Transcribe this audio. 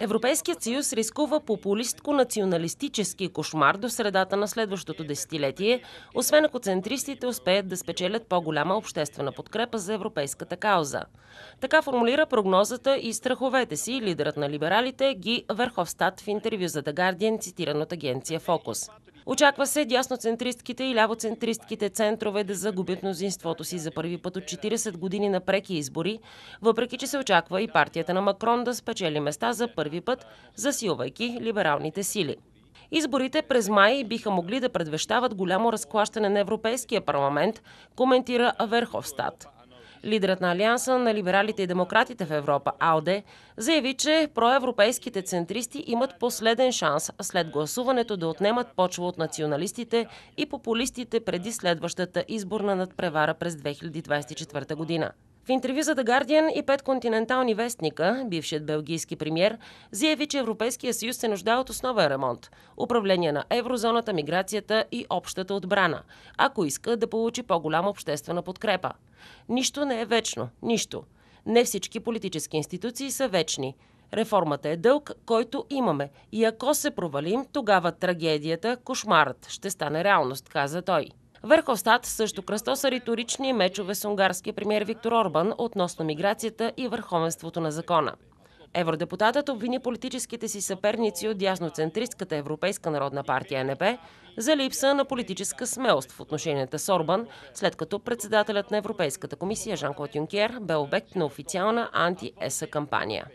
Европейският съюз рискува популистко-националистически кошмар до средата на следващото десетилетие, е освен ако центристите успеят да спечелят по-голяма обществена подкрепа за европейската кауза. Така формулира прогнозата и страховете си лидерът на либералите Ги Верховстат в интервю за The Guardian, цитиран от агенция Фокус. Очаква се дясноцентристките и лявоцентристките центрове да загубят мнозинството си за първи път от 40 години на преки избори, въпреки че се очаква и партията на Макрон да спечели места за първи път, засилвайки либералните сили. Изборите през май биха могли да предвещават голямо разклащане на Европейския парламент, коментира Верховстат. Лидерът на Алианса на либералите и демократите в Европа, АЛДЕ, заяви, че проевропейските центристи имат последен шанс след гласуването да отнемат почва от националистите и популистите преди следващата изборна надпревара през 2024 година. В интервю за The Guardian и пет континентални вестника, бившият белгийски премьер заяви, че Европейския съюз се нуждае от основен ремонт – управление на еврозоната, миграцията и общата отбрана, ако иска да получи по-голяма обществена подкрепа. Нищо не е вечно. Нищо. Не всички политически институции са вечни. Реформата е дълг, който имаме. И ако се провалим, тогава трагедията, кошмарът ще стане реалност, каза той. Върховстат също кръстоса риторични мечове с унгарския премьер Виктор Орбан относно миграцията и върховенството на закона. Евродепутатът обвини политическите си съперници от дясноцентристката Европейска народна партия НП за липса на политическа смелост в отношенията с Орбан, след като председателят на Европейската комисия Жан-Клод Юнкер бе обект на официална анти-ЕСА кампания.